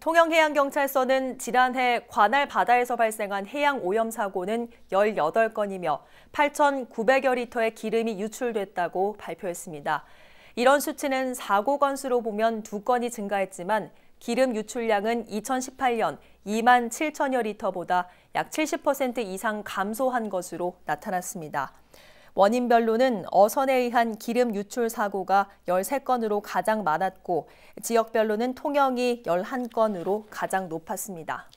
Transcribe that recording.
통영해양경찰서는 지난해 관할 바다에서 발생한 해양 오염 사고는 18건이며 8,900여 리터의 기름이 유출됐다고 발표했습니다. 이런 수치는 사고 건수로 보면 두 건이 증가했지만 기름 유출량은 2018년 2만 7천여 리터보다 약 70% 이상 감소한 것으로 나타났습니다. 원인별로는 어선에 의한 기름 유출 사고가 13건으로 가장 많았고 지역별로는 통영이 11건으로 가장 높았습니다.